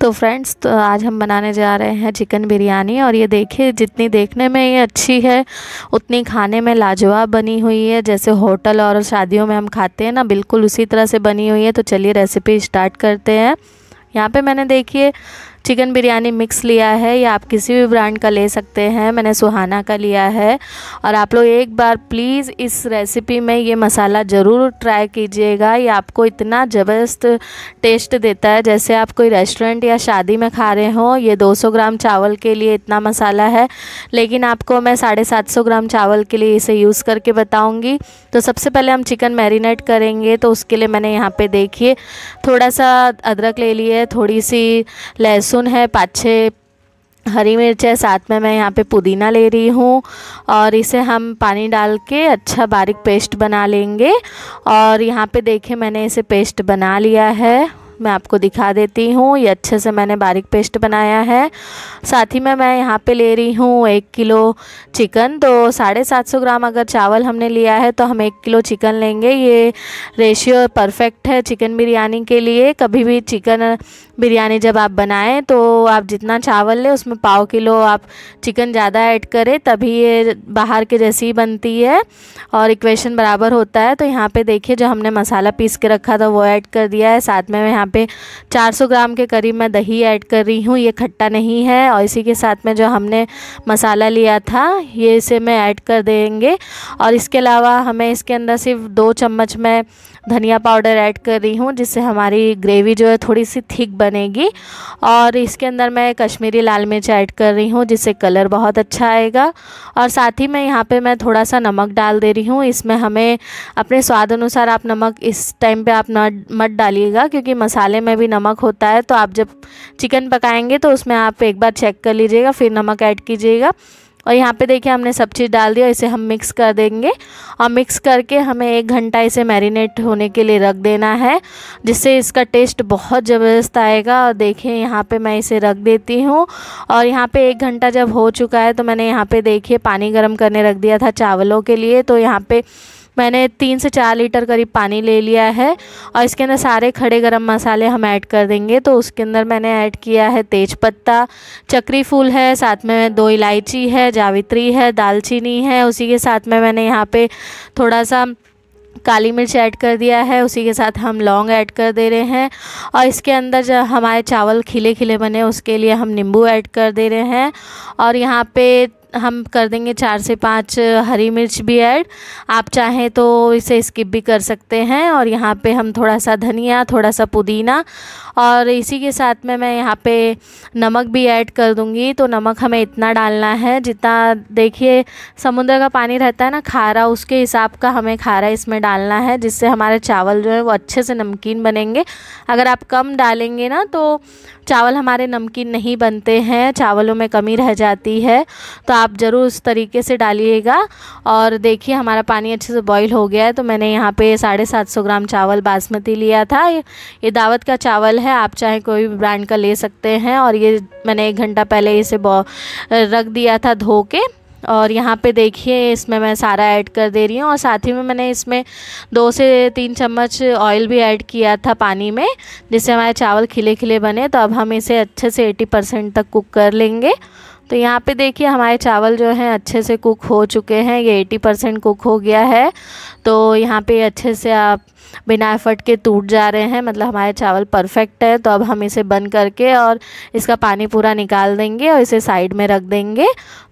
तो फ्रेंड्स तो आज हम बनाने जा रहे हैं चिकन बिरयानी और ये देखिए जितनी देखने में ये अच्छी है उतनी खाने में लाजवाब बनी हुई है जैसे होटल और शादियों में हम खाते हैं ना बिल्कुल उसी तरह से बनी हुई है तो चलिए रेसिपी स्टार्ट करते हैं यहाँ पर मैंने देखिए चिकन बिरयानी मिक्स लिया है या आप किसी भी ब्रांड का ले सकते हैं मैंने सुहाना का लिया है और आप लोग एक बार प्लीज़ इस रेसिपी में ये मसाला ज़रूर ट्राई कीजिएगा ये आपको इतना ज़बरदस्त टेस्ट देता है जैसे आप कोई रेस्टोरेंट या शादी में खा रहे हो ये 200 ग्राम चावल के लिए इतना मसाला है लेकिन आपको मैं साढ़े सात सौ ग्राम चावल के लिए इसे यूज़ करके बताऊँगी तो सबसे पहले हम चिकन मैरिनेट करेंगे तो उसके लिए मैंने यहाँ पर देखिए थोड़ा सा अदरक ले लिए थोड़ी सी लहसुन लहसुन है पाँच छः हरी मिर्च है साथ में मैं यहाँ पे पुदीना ले रही हूँ और इसे हम पानी डाल के अच्छा बारीक पेस्ट बना लेंगे और यहाँ पे देखें मैंने इसे पेस्ट बना लिया है मैं आपको दिखा देती हूँ ये अच्छे से मैंने बारीक पेस्ट बनाया है साथ ही में मैं यहाँ पे ले रही हूँ एक किलो चिकन तो साढ़े सात सौ ग्राम अगर चावल हमने लिया है तो हम एक किलो चिकन लेंगे ये रेशियो परफेक्ट है चिकन बिरयानी के लिए कभी भी चिकन बिरयानी जब आप बनाएं तो आप जितना चावल लें उसमें पाव किलो आप चिकन ज़्यादा ऐड करें तभी ये बाहर के जैसी बनती है और इक्वेशन बराबर होता है तो यहाँ पे देखिए जो हमने मसाला पीस के रखा था वो ऐड कर दिया है साथ में मैं यहाँ पे 400 ग्राम के करीब मैं दही ऐड कर रही हूँ ये खट्टा नहीं है और इसी के साथ में जो हमने मसाला लिया था ये इसे मैं ऐड कर देंगे और इसके अलावा हमें इसके अंदर सिर्फ दो चम्मच में धनिया पाउडर ऐड कर रही हूँ जिससे हमारी ग्रेवी जो है थोड़ी सी थिक बनेगी और इसके अंदर मैं कश्मीरी लाल मिर्च ऐड कर रही हूँ जिससे कलर बहुत अच्छा आएगा और साथ ही में यहाँ पे मैं थोड़ा सा नमक डाल दे रही हूँ इसमें हमें अपने स्वाद अनुसार आप नमक इस टाइम पे आप ना मत डालिएगा क्योंकि मसाले में भी नमक होता है तो आप जब चिकन पकाएँगे तो उसमें आप एक बार चेक कर लीजिएगा फिर नमक ऐड कीजिएगा और यहाँ पे देखिए हमने सब चीज़ डाल दिया इसे हम मिक्स कर देंगे और मिक्स करके हमें एक घंटा इसे मैरिनेट होने के लिए रख देना है जिससे इसका टेस्ट बहुत ज़बरदस्त आएगा और देखें यहाँ पे मैं इसे रख देती हूँ और यहाँ पे एक घंटा जब हो चुका है तो मैंने यहाँ पे देखिए पानी गर्म करने रख दिया था चावलों के लिए तो यहाँ पे मैंने तीन से चार लीटर करीब पानी ले लिया है और इसके अंदर सारे खड़े गरम मसाले हम ऐड कर देंगे तो उसके अंदर मैंने ऐड किया है तेज़पत्ता चक्री फूल है साथ में दो इलायची है जावित्री है दालचीनी है उसी के साथ में मैंने यहाँ पे थोड़ा सा काली मिर्च ऐड कर दिया है उसी के साथ हम लौंग ऐड कर दे रहे हैं और इसके अंदर जो हमारे चावल खिले खिले बने उसके लिए हम नींबू ऐड कर दे रहे हैं और यहाँ पे हम कर देंगे चार से पाँच हरी मिर्च भी ऐड आप चाहें तो इसे स्किप भी कर सकते हैं और यहाँ पे हम थोड़ा सा धनिया थोड़ा सा पुदीना और इसी के साथ में मैं यहाँ पे नमक भी ऐड कर दूँगी तो नमक हमें इतना डालना है जितना देखिए समुद्र का पानी रहता है ना खारा उसके हिसाब का हमें खारा इसमें डालना है जिससे हमारे चावल जो है वो अच्छे से नमकीन बनेंगे अगर आप कम डालेंगे ना तो चावल हमारे नमकीन नहीं बनते हैं चावलों में कमी रह जाती है तो आप ज़रूर उस तरीके से डालिएगा और देखिए हमारा पानी अच्छे से बॉईल हो गया है तो मैंने यहाँ पे साढ़े सात सौ ग्राम चावल बासमती लिया था ये दावत का चावल है आप चाहे कोई भी ब्रांड का ले सकते हैं और ये मैंने एक घंटा पहले इसे रख दिया था धो के और यहाँ पे देखिए इसमें मैं सारा ऐड कर दे रही हूँ और साथ ही में मैंने इसमें दो से तीन चम्मच ऑयल भी ऐड किया था पानी में जिससे हमारे चावल खिले खिले बने तो अब हम इसे अच्छे से 80 परसेंट तक कुक कर लेंगे तो यहाँ पे देखिए हमारे चावल जो हैं अच्छे से कुक हो चुके हैं ये 80 परसेंट कुक हो गया है तो यहाँ पे अच्छे से आप बिना एफर्ट के टूट जा रहे हैं मतलब हमारे चावल परफेक्ट है तो अब हम इसे बंद करके और इसका पानी पूरा निकाल देंगे और इसे साइड में रख देंगे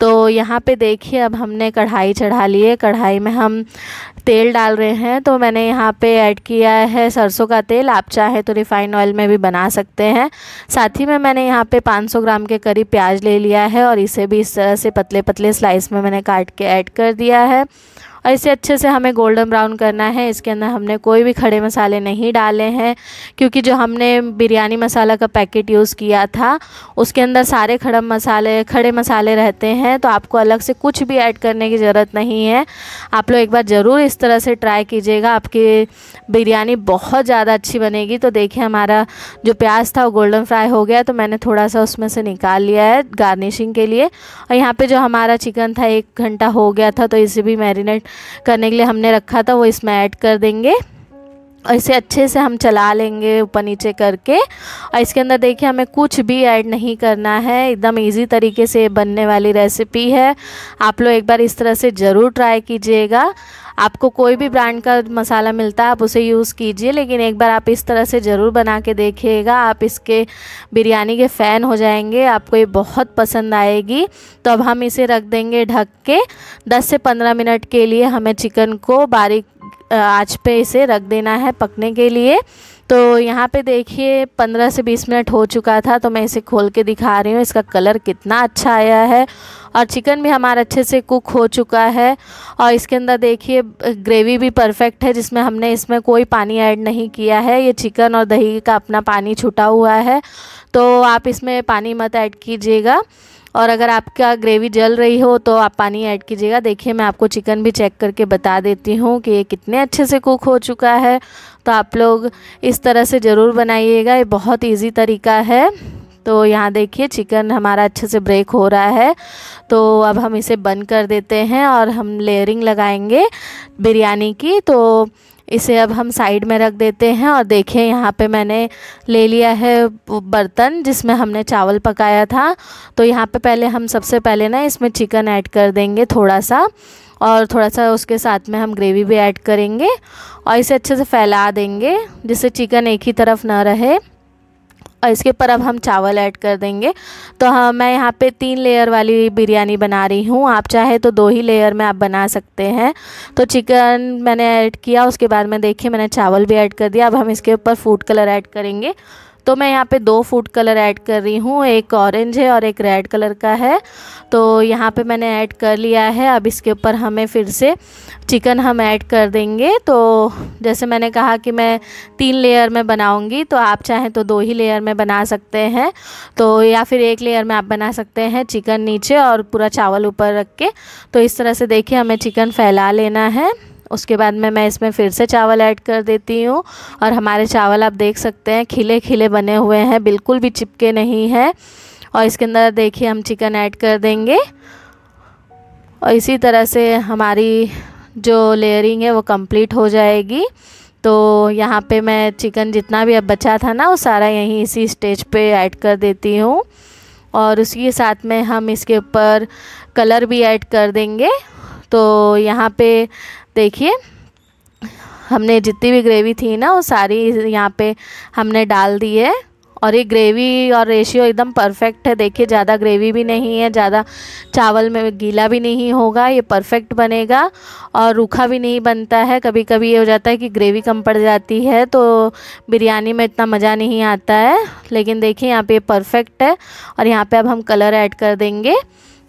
तो यहाँ पे देखिए अब हमने कढ़ाई चढ़ा ली है कढ़ाई में हम तेल डाल रहे हैं तो मैंने यहाँ पे ऐड किया है सरसों का तेल आप चाहे तो रिफाइंड ऑयल में भी बना सकते हैं साथ ही में मैंने यहाँ पे 500 ग्राम के करीब प्याज ले लिया है और इसे भी इस तरह से पतले पतले स्लाइस में मैंने काट के ऐड कर दिया है और इसे अच्छे से हमें गोल्डन ब्राउन करना है इसके अंदर हमने कोई भी खड़े मसाले नहीं डाले हैं क्योंकि जो हमने बिरयानी मसाला का पैकेट यूज़ किया था उसके अंदर सारे खड़म मसाले खड़े मसाले रहते हैं तो आपको अलग से कुछ भी ऐड करने की ज़रूरत नहीं है आप लोग एक बार ज़रूर इस तरह से ट्राई कीजिएगा आपकी बिरयानी बहुत ज़्यादा अच्छी बनेगी तो देखिए हमारा जो प्याज था वो गोल्डन फ्राई हो गया तो मैंने थोड़ा सा उसमें से निकाल लिया है गार्निशिंग के लिए और यहाँ पे जो हमारा चिकन था एक घंटा हो गया था तो इसे भी मैरिनेट करने के लिए हमने रखा था वो इसमें ऐड कर देंगे इसे अच्छे से हम चला लेंगे ऊपर नीचे करके और इसके अंदर देखिए हमें कुछ भी ऐड नहीं करना है एकदम इजी तरीके से बनने वाली रेसिपी है आप लोग एक बार इस तरह से ज़रूर ट्राई कीजिएगा आपको कोई भी ब्रांड का मसाला मिलता है आप उसे यूज़ कीजिए लेकिन एक बार आप इस तरह से ज़रूर बना के देखिएगा आप इसके बिरयानी के फ़ैन हो जाएंगे आपको ये बहुत पसंद आएगी तो अब हम इसे रख देंगे ढक के 10 से 15 मिनट के लिए हमें चिकन को बारीक आँच पे इसे रख देना है पकने के लिए तो यहाँ पे देखिए 15 से 20 मिनट हो चुका था तो मैं इसे खोल के दिखा रही हूँ इसका कलर कितना अच्छा आया है और चिकन भी हमारा अच्छे से कुक हो चुका है और इसके अंदर देखिए ग्रेवी भी परफेक्ट है जिसमें हमने इसमें कोई पानी ऐड नहीं किया है ये चिकन और दही का अपना पानी छुटा हुआ है तो आप इसमें पानी मत ऐड कीजिएगा और अगर आपका ग्रेवी जल रही हो तो आप पानी ऐड कीजिएगा देखिए मैं आपको चिकन भी चेक करके बता देती हूँ कि ये कितने अच्छे से कुक हो चुका है तो आप लोग इस तरह से ज़रूर बनाइएगा ये बहुत ईजी तरीका है तो यहाँ देखिए चिकन हमारा अच्छे से ब्रेक हो रहा है तो अब हम इसे बंद कर देते हैं और हम लेयरिंग लगाएंगे बिरयानी की तो इसे अब हम साइड में रख देते हैं और देखें यहाँ पे मैंने ले लिया है बर्तन जिसमें हमने चावल पकाया था तो यहाँ पे पहले हम सबसे पहले ना इसमें चिकन ऐड कर देंगे थोड़ा सा और थोड़ा सा उसके साथ में हम ग्रेवी भी ऐड करेंगे और इसे अच्छे से फैला देंगे जिससे चिकन एक ही तरफ ना रहे और इसके ऊपर अब हम चावल ऐड कर देंगे तो हाँ मैं यहाँ पे तीन लेयर वाली बिरयानी बना रही हूँ आप चाहे तो दो ही लेयर में आप बना सकते हैं तो चिकन मैंने ऐड किया उसके बाद में देखिए मैंने चावल भी ऐड कर दिया अब हम इसके ऊपर फूड कलर ऐड करेंगे तो मैं यहाँ पे दो फूड कलर ऐड कर रही हूँ एक ऑरेंज है और एक रेड कलर का है तो यहाँ पे मैंने ऐड कर लिया है अब इसके ऊपर हमें फिर से चिकन हम ऐड कर देंगे तो जैसे मैंने कहा कि मैं तीन लेयर में बनाऊँगी तो आप चाहें तो दो ही लेयर में बना सकते हैं तो या फिर एक लेयर में आप बना सकते हैं चिकन नीचे और पूरा चावल ऊपर रख के तो इस तरह से देखिए हमें चिकन फैला लेना है उसके बाद में मैं इसमें फिर से चावल ऐड कर देती हूँ और हमारे चावल आप देख सकते हैं खिले खिले बने हुए हैं बिल्कुल भी चिपके नहीं हैं और इसके अंदर देखिए हम चिकन ऐड कर देंगे और इसी तरह से हमारी जो लेयरिंग है वो कंप्लीट हो जाएगी तो यहाँ पे मैं चिकन जितना भी अब बचा था ना वो सारा यहीं इसी स्टेज पे ऐड कर देती हूँ और उसके साथ में हम इसके ऊपर कलर भी ऐड कर देंगे तो यहाँ पे देखिए हमने जितनी भी ग्रेवी थी ना वो सारी यहाँ पे हमने डाल दी है और ये ग्रेवी और रेशियो एकदम परफेक्ट है देखिए ज़्यादा ग्रेवी भी नहीं है ज़्यादा चावल में गीला भी नहीं होगा ये परफेक्ट बनेगा और रूखा भी नहीं बनता है कभी कभी ये हो जाता है कि ग्रेवी कम पड़ जाती है तो बिरयानी में इतना मज़ा नहीं आता है लेकिन देखिए यहाँ पे परफेक्ट है और यहाँ पर अब हम कलर ऐड कर देंगे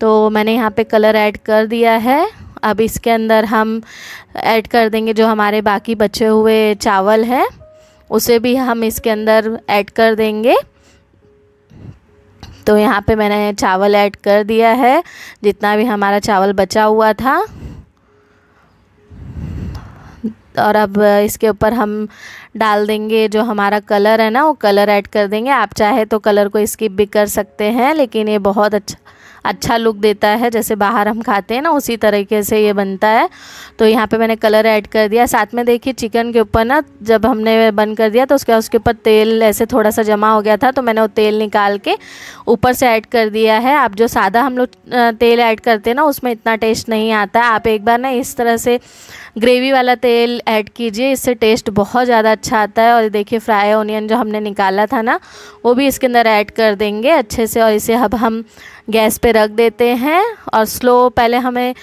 तो मैंने यहाँ पर कलर ऐड कर दिया है अब इसके अंदर हम ऐड कर देंगे जो हमारे बाकी बचे हुए चावल हैं उसे भी हम इसके अंदर ऐड कर देंगे तो यहाँ पे मैंने चावल ऐड कर दिया है जितना भी हमारा चावल बचा हुआ था और अब इसके ऊपर हम डाल देंगे जो हमारा कलर है ना वो कलर ऐड कर देंगे आप चाहे तो कलर को स्किप भी कर सकते हैं लेकिन ये बहुत अच्छा अच्छा लुक देता है जैसे बाहर हम खाते हैं ना उसी तरीके से ये बनता है तो यहाँ पे मैंने कलर ऐड कर दिया साथ में देखिए चिकन के ऊपर ना जब हमने बंद कर दिया तो उसके उसके ऊपर तेल ऐसे थोड़ा सा जमा हो गया था तो मैंने वो तेल निकाल के ऊपर से ऐड कर दिया है आप जो सादा हम लोग तेल ऐड करते हैं ना उसमें इतना टेस्ट नहीं आता आप एक बार ना इस तरह से ग्रेवी वाला तेल ऐड कीजिए इससे टेस्ट बहुत ज़्यादा अच्छा आता है और देखिए फ्राई ऑनियन जो हमने निकाला था ना वो भी इसके अंदर ऐड कर देंगे अच्छे से और इसे अब हम गैस पे रख देते हैं और स्लो पहले हमें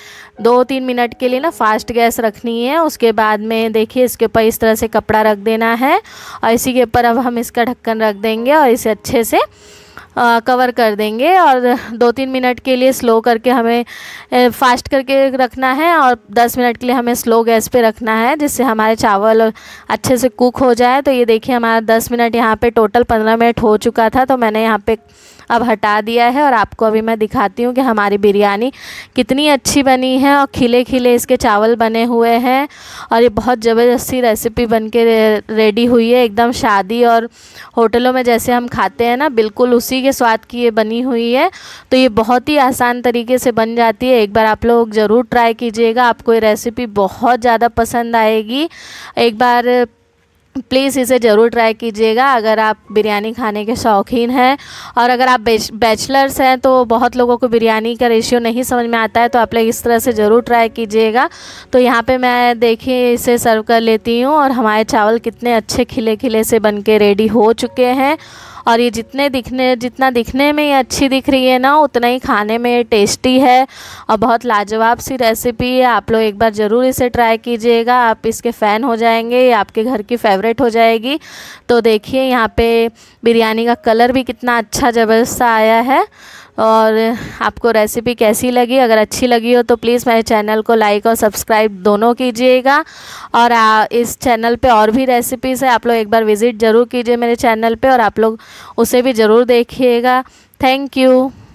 दो तीन मिनट के लिए ना फास्ट गैस रखनी है उसके बाद में देखिए इसके ऊपर इस तरह से कपड़ा रख देना है और इसी के ऊपर अब हम इसका ढक्कन रख देंगे और इसे अच्छे से कवर कर देंगे और दो तीन मिनट के लिए स्लो करके हमें फास्ट करके रखना है और दस मिनट के लिए हमें स्लो गैस पे रखना है जिससे हमारे चावल अच्छे से कुक हो जाए तो ये देखिए हमारा दस मिनट यहाँ पे टोटल पंद्रह मिनट हो चुका था तो मैंने यहाँ पे अब हटा दिया है और आपको अभी मैं दिखाती हूँ कि हमारी बिरयानी कितनी अच्छी बनी है और खिले खिले इसके चावल बने हुए हैं और ये बहुत ज़बरदस्ती रेसिपी बन के रेडी हुई है एकदम शादी और होटलों में जैसे हम खाते हैं ना बिल्कुल उसी के स्वाद की ये बनी हुई है तो ये बहुत ही आसान तरीके से बन जाती है एक बार आप लोग ज़रूर ट्राई कीजिएगा आपको ये रेसिपी बहुत ज़्यादा पसंद आएगी एक बार प्लीज़ इसे ज़रूर ट्राई कीजिएगा अगर आप बिरयानी खाने के शौकीन हैं और अगर आप बैचलर्स हैं तो बहुत लोगों को बिरयानी का रेशियो नहीं समझ में आता है तो आप लोग इस तरह से ज़रूर ट्राई कीजिएगा तो यहाँ पे मैं देखिए इसे सर्व कर लेती हूँ और हमारे चावल कितने अच्छे खिले खिले से बन के रेडी हो चुके हैं और ये जितने दिखने जितना दिखने में ये अच्छी दिख रही है ना उतना ही खाने में टेस्टी है और बहुत लाजवाब सी रेसिपी है आप लोग एक बार ज़रूर इसे ट्राई कीजिएगा आप इसके फ़ैन हो जाएंगे ये आपके घर की फेवरेट हो जाएगी तो देखिए यहाँ पे बिरयानी का कलर भी कितना अच्छा जबरदस्त आया है और आपको रेसिपी कैसी लगी अगर अच्छी लगी हो तो प्लीज़ मेरे चैनल को लाइक और सब्सक्राइब दोनों कीजिएगा और आ, इस चैनल पे और भी रेसिपीज़ है आप लोग एक बार विज़िट ज़रूर कीजिए मेरे चैनल पे और आप लोग उसे भी ज़रूर देखिएगा थैंक यू